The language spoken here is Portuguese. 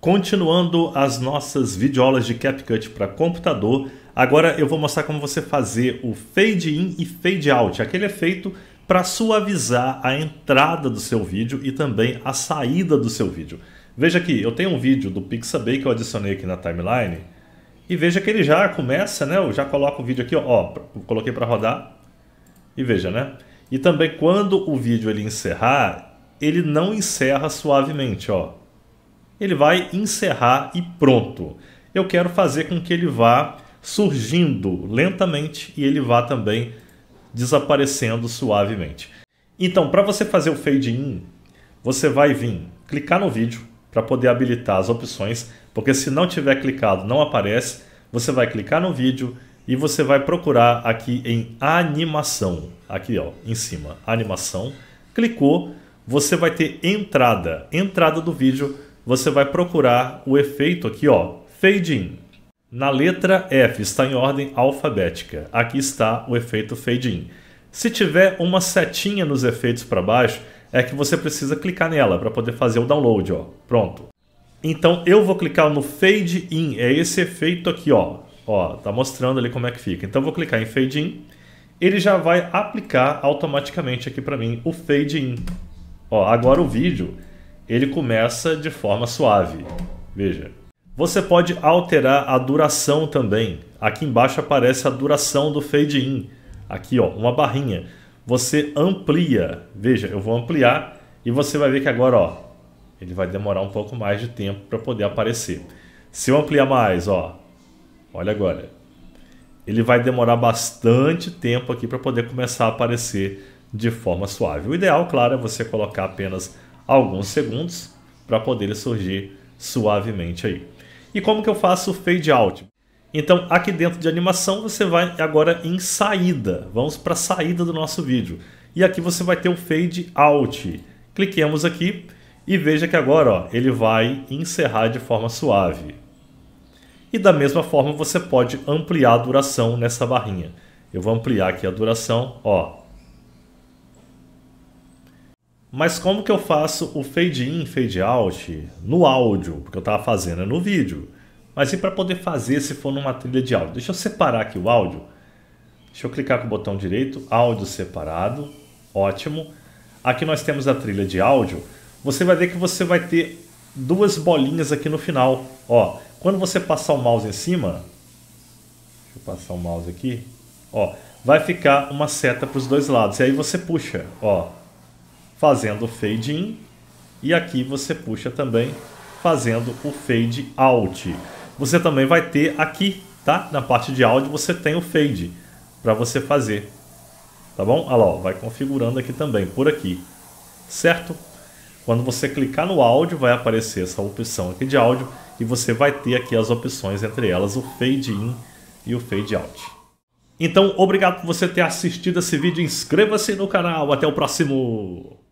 Continuando as nossas videoaulas de CapCut para computador, agora eu vou mostrar como você fazer o Fade In e Fade Out. Aquele efeito para suavizar a entrada do seu vídeo e também a saída do seu vídeo. Veja aqui, eu tenho um vídeo do Pixabay que eu adicionei aqui na timeline e veja que ele já começa, né? Eu já coloco o vídeo aqui, ó, ó coloquei para rodar e veja, né? E também quando o vídeo ele encerrar, ele não encerra suavemente, ó ele vai encerrar e pronto. Eu quero fazer com que ele vá surgindo lentamente e ele vá também desaparecendo suavemente. Então, para você fazer o fade in, você vai vir clicar no vídeo para poder habilitar as opções, porque se não tiver clicado não aparece. Você vai clicar no vídeo e você vai procurar aqui em animação, aqui ó, em cima, animação. Clicou, você vai ter entrada, entrada do vídeo você vai procurar o efeito aqui, ó, fade in. Na letra F está em ordem alfabética. Aqui está o efeito fade in. Se tiver uma setinha nos efeitos para baixo, é que você precisa clicar nela para poder fazer o download, ó. Pronto. Então eu vou clicar no fade in, é esse efeito aqui, ó. Ó, tá mostrando ali como é que fica. Então eu vou clicar em fade in. Ele já vai aplicar automaticamente aqui para mim o fade in. Ó, agora o vídeo ele começa de forma suave. Veja. Você pode alterar a duração também. Aqui embaixo aparece a duração do fade in. Aqui, ó, uma barrinha. Você amplia. Veja, eu vou ampliar e você vai ver que agora, ó, ele vai demorar um pouco mais de tempo para poder aparecer. Se eu ampliar mais, ó, olha agora. Ele vai demorar bastante tempo aqui para poder começar a aparecer de forma suave. O ideal, claro, é você colocar apenas alguns segundos para poder ele surgir suavemente aí. E como que eu faço o fade out? Então aqui dentro de animação você vai agora em saída. Vamos para a saída do nosso vídeo. E aqui você vai ter o fade out. Cliquemos aqui e veja que agora ó, ele vai encerrar de forma suave. E da mesma forma você pode ampliar a duração nessa barrinha. Eu vou ampliar aqui a duração, ó, mas como que eu faço o fade in, fade out no áudio? Porque eu estava fazendo no vídeo. Mas e para poder fazer se for numa trilha de áudio? Deixa eu separar aqui o áudio. Deixa eu clicar com o botão direito, áudio separado. Ótimo. Aqui nós temos a trilha de áudio. Você vai ver que você vai ter duas bolinhas aqui no final. Ó, quando você passar o mouse em cima, deixa eu passar o mouse aqui, ó, vai ficar uma seta para os dois lados. E aí você puxa, ó, fazendo o fade in e aqui você puxa também fazendo o fade out. Você também vai ter aqui, tá? Na parte de áudio você tem o fade para você fazer. Tá bom? Olha lá, ó, vai configurando aqui também, por aqui. Certo? Quando você clicar no áudio, vai aparecer essa opção aqui de áudio e você vai ter aqui as opções entre elas, o fade in e o fade out. Então, obrigado por você ter assistido esse vídeo. Inscreva-se no canal. Até o próximo!